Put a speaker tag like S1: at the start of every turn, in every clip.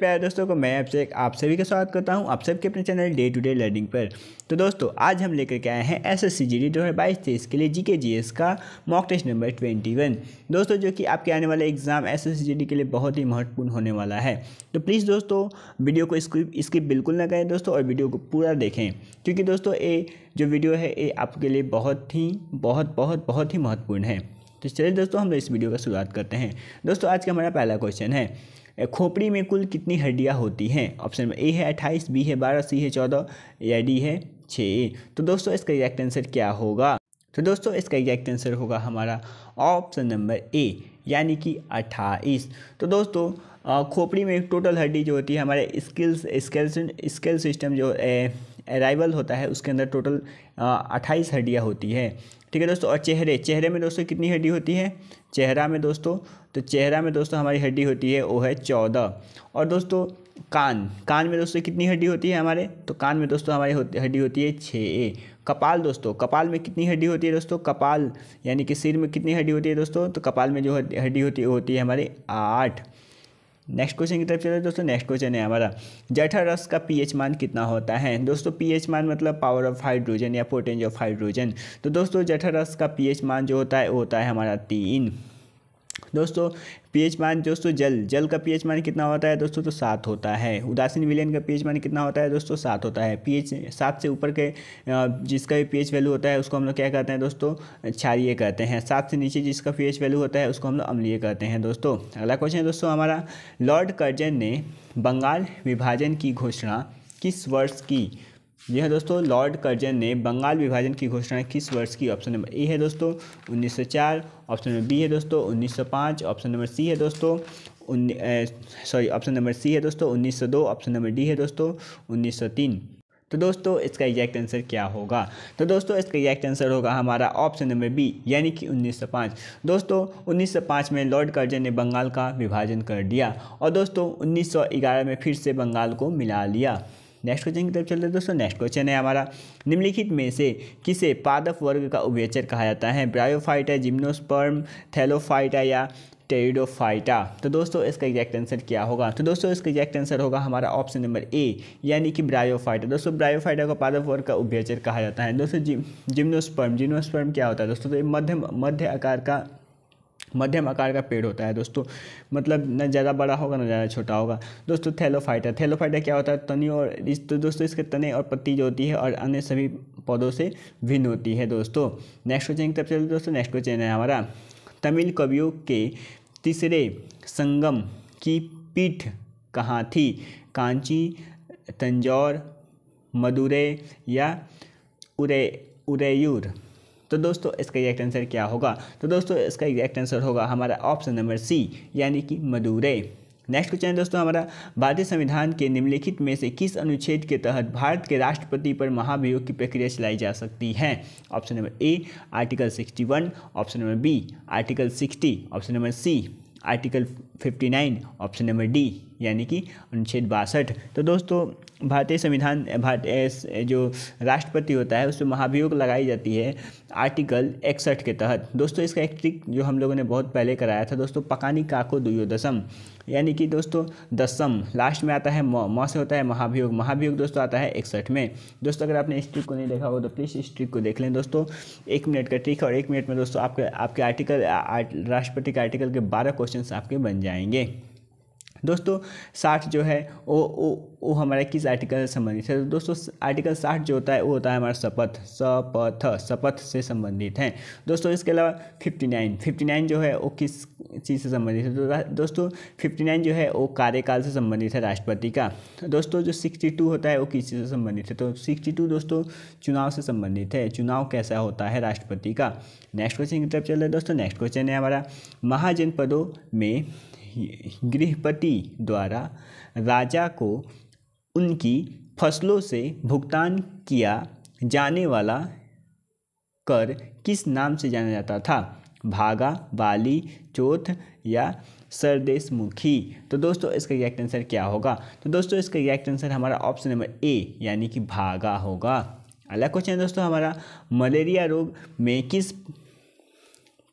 S1: प्यारे दोस्तों को मैं आपसे आप सभी का स्वागत करता हूं आप सबके अपने channel day to day learning पर तो दोस्तों आज हम लेकर के आए हैं S S C G D दो हज़ार बाईस तेईस के लिए जी के जी एस का mock test number twenty one दोस्तों जो कि आपके आने वाले exam S S C G D के लिए बहुत ही महत्वपूर्ण होने वाला है तो प्लीज़ दोस्तों वीडियो को स्किप स्किप बिल्कुल ना करें दोस्तों और वीडियो को पूरा देखें क्योंकि दोस्तों ये जो वीडियो है ये आपके लिए बहुत ही बहुत बहुत बहुत ही महत्वपूर्ण है तो चलिए दोस्तों हम इस वीडियो का शुरुआत करते हैं दोस्तों आज का हमारा पहला क्वेश्चन है खोपड़ी में कुल कितनी हड्डियाँ होती हैं ऑप्शन ए है अट्ठाईस बी है बारह सी है चौदह या डी है छः तो दोस्तों इसका एग्जैक्ट आंसर क्या होगा तो दोस्तों इसका एग्जैक्ट आंसर होगा हमारा ऑप्शन नंबर ए यानी कि अट्ठाईस तो दोस्तों खोपड़ी में टोटल हड्डी जो होती है हमारे स्किल्स स्केल स्केल सिस्टम जो अराइवल होता है उसके अंदर टोटल अट्ठाईस हड्डियाँ होती है ठीक है दोस्तों और चेहरे चेहरे में दोस्तों कितनी हड्डी होती है चेहरा में दोस्तों तो चेहरा में दोस्तों हमारी हड्डी होती है वो है चौदह और दोस्तों कान कान में दोस्तों कितनी हड्डी होती है हमारे तो कान में दोस्तों हमारी होती, हड्डी होती है छः कपाल दोस्तों कपाल में कितनी हड्डी होती है दोस्तों कपाल यानी कि सिर में कितनी हड्डी होती है दोस्तों तो कपाल में जो हड्डी होती होती है हमारी आठ नेक्स्ट क्वेश्चन की तरफ चले तो दोस्तों नेक्स्ट क्वेश्चन है हमारा जठर रस का पीएच मान कितना होता है दोस्तों पीएच मान मतलब पावर ऑफ हाइड्रोजन या पोटेंज ऑफ हाइड्रोजन तो दोस्तों जठर रस का पीएच मान जो होता है वो होता है हमारा तीन दोस्तों पीएच मान दोस्तों जल जल का पीएच मान कितना होता है दोस्तों तो सात होता है उदासीन विलयन का पीएच मान कितना होता है दोस्तों सात होता है पीएच सात से ऊपर के जिसका भी पीएच वैल्यू होता है उसको हम लोग क्या कहते हैं दोस्तों क्षारिय कहते हैं सात से नीचे जिसका पीएच वैल्यू होता है उसको हम लोग अम्लीय कहते हैं दोस्तों अगला क्वेश्चन है दोस्तों हमारा लॉर्ड कर्जन ने बंगाल विभाजन की घोषणा किस वर्ष की जी हाँ दोस्तों लॉर्ड कर्जन ने बंगाल विभाजन की घोषणा किस वर्ष की ऑप्शन नंबर ए है दोस्तों 1904 ऑप्शन नंबर बी है दोस्तों 1905 ऑप्शन नंबर सी है दोस्तों सॉरी ऑप्शन नंबर सी है दोस्तों 1902 ऑप्शन नंबर डी है दोस्तों 1903 तो दोस्तों इसका एग्जैक्ट आंसर क्या होगा तो दोस्तों इसका एग्जैक्ट आंसर होगा हमारा ऑप्शन नंबर बी यानी कि 1905 दोस्तों 1905 में लॉर्ड कर्जन ने बंगाल का विभाजन कर दिया और दोस्तों 1911 में फिर से बंगाल को मिला लिया नेक्स्ट क्वेश्चन की तरफ चलते हैं दोस्तों नेक्स्ट क्वेश्चन है हमारा निम्नलिखित में से किसे पादप वर्ग का उभयचर कहा जाता है ब्रायोफाइटा जिम्नोस्पर्म थैलोफाइटा या टेरिडोफाइटा तो दोस्तों इसका एग्जैक्ट आंसर क्या होगा तो दोस्तों इसका एग्जैक्ट आंसर होगा हमारा ऑप्शन नंबर ए यानी कि ब्रायोफाइटा दोस्तों ब्रायोफाइटा को पादप वर्ग का उभयचर कहा जाता है दोस्तों जिम्नोस्पर्म जिम्नोस्पर्म क्या होता है दोस्तों तो मध्यम मध्य आकार का मध्यम आकार का पेड़ होता है दोस्तों मतलब न ज़्यादा बड़ा होगा ना ज़्यादा छोटा होगा दोस्तों थैलोफाइटा थैलोफाइटा क्या होता है तने और इस तो दोस्तों इसके तने और पत्ती जो होती है और अन्य सभी पौधों से भिन्न होती है दोस्तों नेक्स्ट क्वेश्चन की तरफ चलते दोस्तों नेक्स्ट क्वेश्चन है हमारा तमिल कवियों के तीसरे संगम की पीठ कहाँ थी कांची तंजौर मदुरे या उरे उरेयूर तो दोस्तों इसका एग्जैक्ट आंसर क्या होगा तो दोस्तों इसका एग्जैक्ट आंसर होगा हमारा ऑप्शन नंबर सी यानी कि मदुरे नेक्स्ट क्वेश्चन है दोस्तों हमारा भारतीय संविधान के निम्नलिखित में से किस अनुच्छेद के तहत भारत के राष्ट्रपति पर महाभियोग की प्रक्रिया चलाई जा सकती है option number A article 61 option number B article 60 option number C article 59 option number D यानी कि अनुच्छेद बासठ तो दोस्तों भारतीय संविधान भारतीय जो राष्ट्रपति होता है उसमें महाभियोग लगाई जाती है आर्टिकल इकसठ के तहत दोस्तों इसका एक ट्रिक जो हम लोगों ने बहुत पहले कराया था दोस्तों पकानी काको दुयो यानी कि दोस्तों दसम लास्ट में आता है म से होता है महाभियोग महाभियोग दोस्तों आता है इकसठ में दोस्तों अगर आपने इस ट्रिक को नहीं देखा हो तो प्लीज़ इस ट्रिक को देख लें दोस्तों एक मिनट का ट्रिक और एक मिनट में दोस्तों आपके आपके आर्टिकल राष्ट्रपति के आर्टिकल के बारह क्वेश्चन आपके बन जाएंगे दोस्तों साठ जो है वो वो वो हमारा किस आर्टिकल से संबंधित है दोस्तों आर्टिकल साठ जो होता है वो होता है हमारा शपथ शपथ शपथ से संबंधित है दोस्तों इसके अलावा फिफ्टी नाइन फिफ्टी नाइन जो है वो किस चीज़ से संबंधित है तो दोस्तों फिफ्टी नाइन जो है वो कार्यकाल से संबंधित है राष्ट्रपति का दोस्तों जो सिक्सटी टू होता है वो किस चीज़ से संबंधित है तो सिक्सटी टू दोस्तों चुनाव से संबंधित है चुनाव कैसा होता है राष्ट्रपति का नेक्स्ट क्वेश्चन की तरफ चल रहा है दोस्तों नेक्स्ट क्वेश्चन है हमारा महाजनपदों में गृहपति द्वारा राजा को उनकी फसलों से भुगतान किया जाने वाला कर किस नाम से जाना जाता था भागा बाली चौथ या सरदेशमुखी तो दोस्तों इसका रिएक्ट आंसर क्या होगा तो दोस्तों इसका रिएक्ट आंसर हमारा ऑप्शन नंबर ए यानी कि भागा होगा अगला क्वेश्चन है दोस्तों हमारा मलेरिया रोग में किस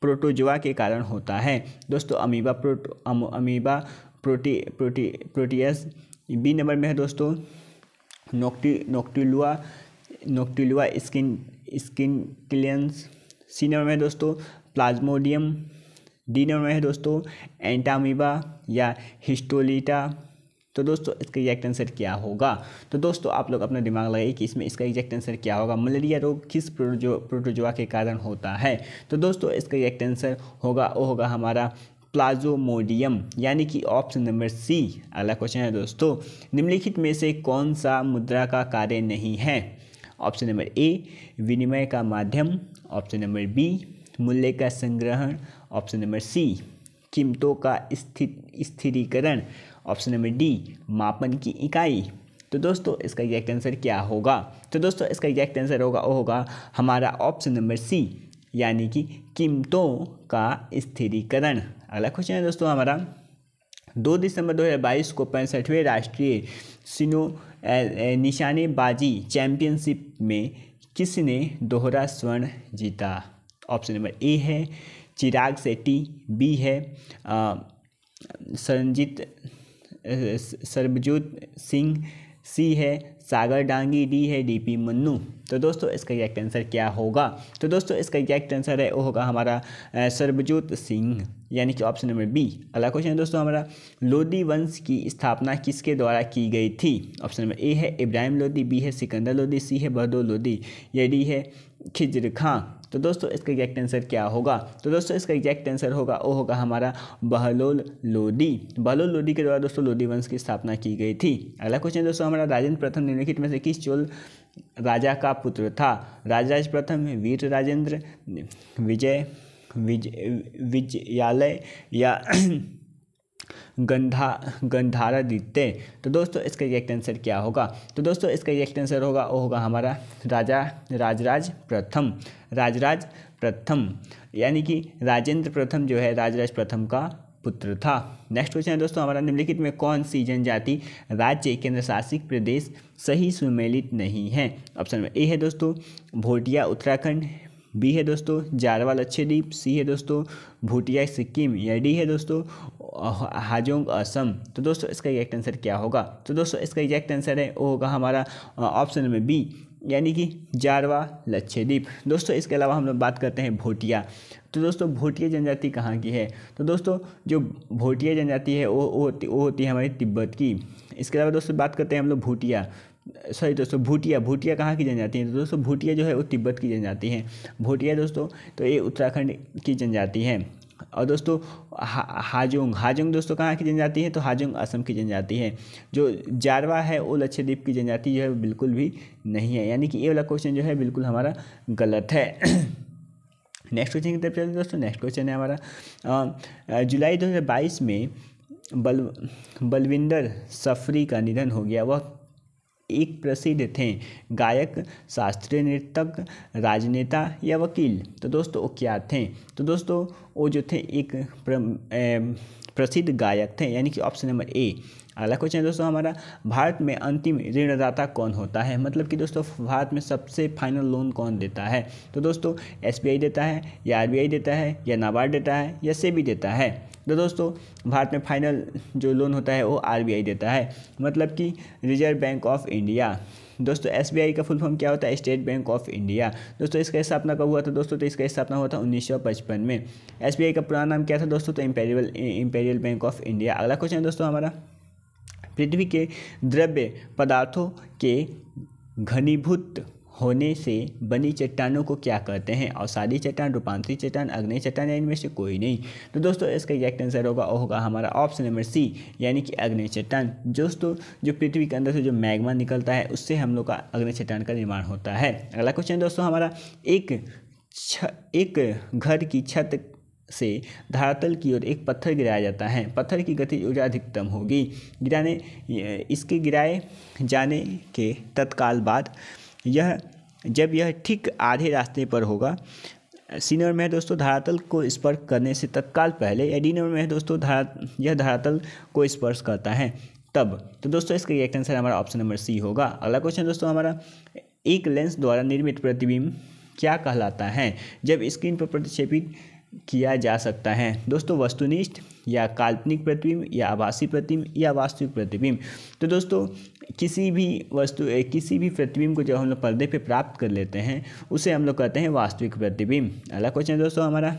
S1: प्रोटोजोआ के कारण होता है दोस्तों अमीबा प्रोटो अम, अमीबा प्रोटी प्रोटी प्रोटीएस बी नंबर में है दोस्तों नोक्टी नोक्टिलुआ नोक्टिलुआ स्किन स्किन क्लियंस सी नंबर में है दोस्तों प्लाज्मोडियम डी नंबर में है दोस्तों एंटामीबा या हिस्टोलीटा तो दोस्तों इसका एग्जैक्ट आंसर क्या होगा तो दोस्तों आप लोग अपना दिमाग लगाइए कि इसमें इसका एग्जैक्ट आंसर क्या होगा मलेरिया रोग किस प्रोटोजो प्रोटोजोआ के कारण होता है तो दोस्तों इसका एग्जैक्ट आंसर होगा वो होगा हमारा प्लाजोमोडियम यानी कि ऑप्शन नंबर सी अगला क्वेश्चन है दोस्तों निम्नलिखित में से कौन सा मुद्रा का कार्य नहीं है ऑप्शन नंबर ए विनिमय का माध्यम ऑप्शन नंबर बी मूल्य का संग्रहण ऑप्शन नंबर सी कीमतों का स्थिर स्थिरीकरण ऑप्शन नंबर डी मापन की इकाई तो दोस्तों इसका एग्जैक्ट आंसर क्या होगा तो दोस्तों इसका एग्जैक्ट आंसर होगा वो होगा हमारा ऑप्शन नंबर सी यानी कि कीमतों का स्थिरीकरण अगला क्वेश्चन है दोस्तों हमारा दो दिसंबर 2022 को पैंसठवें राष्ट्रीय सिनो निशानेबाजी चैंपियनशिप में किसने दोहरा स्वर्ण जीता ऑप्शन नंबर ए है चिराग सेट्टी बी है संजीत सरबजोत सिंह सी है सागर डांगी डी है डीपी मन्नू तो दोस्तों इसका करेक्ट आंसर क्या होगा तो दोस्तों इसका करेक्ट आंसर है वो होगा हमारा सरबजोत सिंह यानी कि ऑप्शन नंबर बी अगला क्वेश्चन है दोस्तों हमारा लोदी वंश की स्थापना किसके द्वारा की गई थी ऑप्शन नंबर ए है इब्राहिम लोदी बी है सिकंदर लोदी सी है बहदो लोदी या डी है खिजर खां तो दोस्तों इसका एग्जैक्ट आंसर क्या होगा तो दोस्तों इसका एग्जैक्ट आंसर होगा वो होगा हमारा बहलोल लोदी बहलोल लोदी के द्वारा दोस्तों लोदी वंश की स्थापना की गई थी अगला क्वेश्चन दोस्तों हमारा राजेंद्र प्रथम निम्नलिखित में से किस चोल राजा का पुत्र था राजराज प्रथम वीर राजेंद्र विजय विजयालय या गंधा गंधारा दीते तो दोस्तों इसका रिएक्ट आंसर क्या होगा तो दोस्तों इसका रिएक्ट आंसर होगा वो होगा हमारा राजा राजराज प्रथम राजराज प्रथम यानी कि राजेंद्र प्रथम जो है राजराज प्रथम का पुत्र था नेक्स्ट क्वेश्चन है दोस्तों हमारा निम्नलिखित में कौन सी जनजाति राज्य केंद्र शासित प्रदेश सही सुमेलित नहीं है ऑप्शन में ए है दोस्तों भोटिया उत्तराखंड बी है दोस्तों जारवा लक्षद्वीप सी है दोस्तों भूटिया सिक्किम या डी है दोस्तों हाजोंग असम तो दोस्तों इसका एग्जैक्ट आंसर क्या होगा तो दोस्तों इसका एग्जैक्ट आंसर है वो होगा हमारा ऑप्शन नंबर बी यानी कि जारवा लक्षद्वीप दोस्तों इसके अलावा हम लोग बात करते हैं भोटिया तो दोस्तों भोटिया जनजाति कहाँ की है तो दोस्तों जो भोटिया जनजाति है वो वो होती है हमारी तिब्बत की इसके अलावा दोस्तों बात करते हैं हम लोग भूटिया सॉरी दोस्तों भूटिया भूटिया कहाँ की जनजाति है तो दोस्तों भूटिया जो है वो तिब्बत की जनजाति है भूटिया दोस्तों तो ये उत्तराखंड की जनजाति है और दोस्तों हा, हाजोंग हाजोंग दोस्तों कहाँ की जनजाति है तो हाजोंग असम की जनजाति है जो जारवा है वो लक्षद्वीप की जनजाति जो है बिल्कुल भी नहीं है यानी कि ये वाला क्वेश्चन जो है बिल्कुल हमारा गलत है नेक्स्ट क्वेश्चन की तरफ चलते दोस्तों नेक्स्ट क्वेश्चन है हमारा जुलाई दो में बल बलविंदर सफरी का निधन हो गया वह एक प्रसिद्ध थे गायक शास्त्रीय नृतक राजनेता या वकील तो दोस्तों वो क्या थे तो दोस्तों वो जो थे एक प्रसिद्ध गायक थे यानी कि ऑप्शन नंबर ए अगला क्वेश्चन दोस्तों हमारा भारत में अंतिम ऋणदाता कौन होता है मतलब कि दोस्तों भारत में सबसे फाइनल लोन कौन देता है तो दोस्तों एसबीआई e देता है या आरबीआई देता है या नाबार्ड देता है या सेबी देता है तो दोस्तों भारत में फाइनल जो लोन होता है वो आरबीआई देता है मतलब कि रिजर्व बैंक ऑफ इंडिया दोस्तों एस का फुल फॉर्म क्या होता है स्टेट बैंक ऑफ इंडिया दोस्तों इसका स्थापना कब हुआ था दोस्तों तो इसका स्थापना हुआ था पचपन में एस का पुराना नाम क्या था दोस्तों तो Imperial Imperial Bank of India अगला क्वेश्चन है दोस्तों हमारा पृथ्वी के द्रव्य पदार्थों के घनीभूत होने से बनी चट्टानों को क्या कहते हैं अवसादी चट्टान रूपांतरी चट्टान अग्नि चट्टान या इनमें से कोई नहीं तो दोस्तों इसका एग्जैक्ट आंसर होगा होगा हमारा ऑप्शन नंबर सी यानी कि अग्नि चट्टान दोस्तों जो पृथ्वी के अंदर से जो मैग्मा निकलता है उससे हम लोग का अग्नि चट्टान का निर्माण होता है अगला क्वेश्चन दोस्तों हमारा एक छ एक घर की छत से धरातल की ओर एक पत्थर गिराया जाता है पत्थर की गति ऊर्जा अधिकतम होगी गिराने इसके गिराए जाने के तत्काल बाद यह जब यह ठीक आधे रास्ते पर होगा सीनियर में है दोस्तों धरातल को स्पर्श करने से तत्काल पहले या में है दोस्तों धरा यह धरातल को स्पर्श करता है तब तो दोस्तों इसका करेक्ट आंसर हमारा ऑप्शन नंबर सी होगा अगला क्वेश्चन दोस्तों हमारा एक लेंस द्वारा निर्मित प्रतिबिंब क्या कहलाता है जब स्क्रीन पर प्रतिक्षेपित किया जा सकता है दोस्तों वस्तुनिष्ठ या काल्पनिक प्रतिबिंब या आभासी प्रतिबिंब या वास्तविक प्रतिबिंब तो दोस्तों किसी भी वस्तु किसी भी प्रतिबिंब को जब हम लोग पर्दे पे प्राप्त कर लेते हैं उसे हम लोग कहते हैं वास्तविक प्रतिबिंब अगला क्वेश्चन दोस्तों हमारा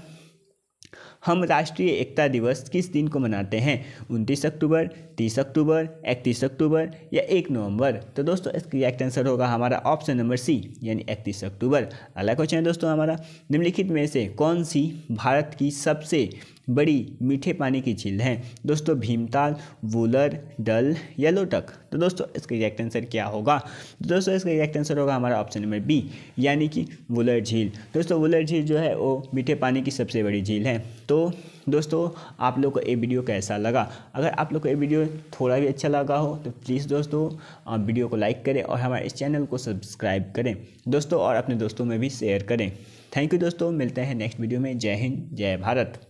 S1: हम राष्ट्रीय एकता दिवस किस दिन को मनाते हैं उनतीस अक्टूबर तीस अक्टूबर इकतीस अक्टूबर या एक नवंबर तो दोस्तों इसका करेक्ट आंसर होगा हमारा ऑप्शन नंबर सी यानी इकतीस अक्टूबर अगला क्वेश्चन है दोस्तों हमारा निम्नलिखित में से कौन सी भारत की सबसे बड़ी मीठे पानी की झील है दोस्तों भीमताल वूलर डल येलो टक तो दोस्तों इसका रिएक्ट आंसर क्या होगा तो दोस्तों इसका रिएक्ट आंसर होगा हमारा ऑप्शन नंबर बी यानी कि वुलर झील दोस्तों वुलर झील जो है वो मीठे पानी की सबसे बड़ी झील है तो दोस्तों आप लोग को ये वीडियो कैसा लगा अगर आप लोग को ये वीडियो थोड़ा भी अच्छा लगा हो तो प्लीज़ दोस्तों आप वीडियो को लाइक करें और हमारे इस चैनल को सब्सक्राइब करें दोस्तों और अपने दोस्तों में भी शेयर करें थैंक यू दोस्तों मिलते हैं नेक्स्ट वीडियो में जय हिंद जय भारत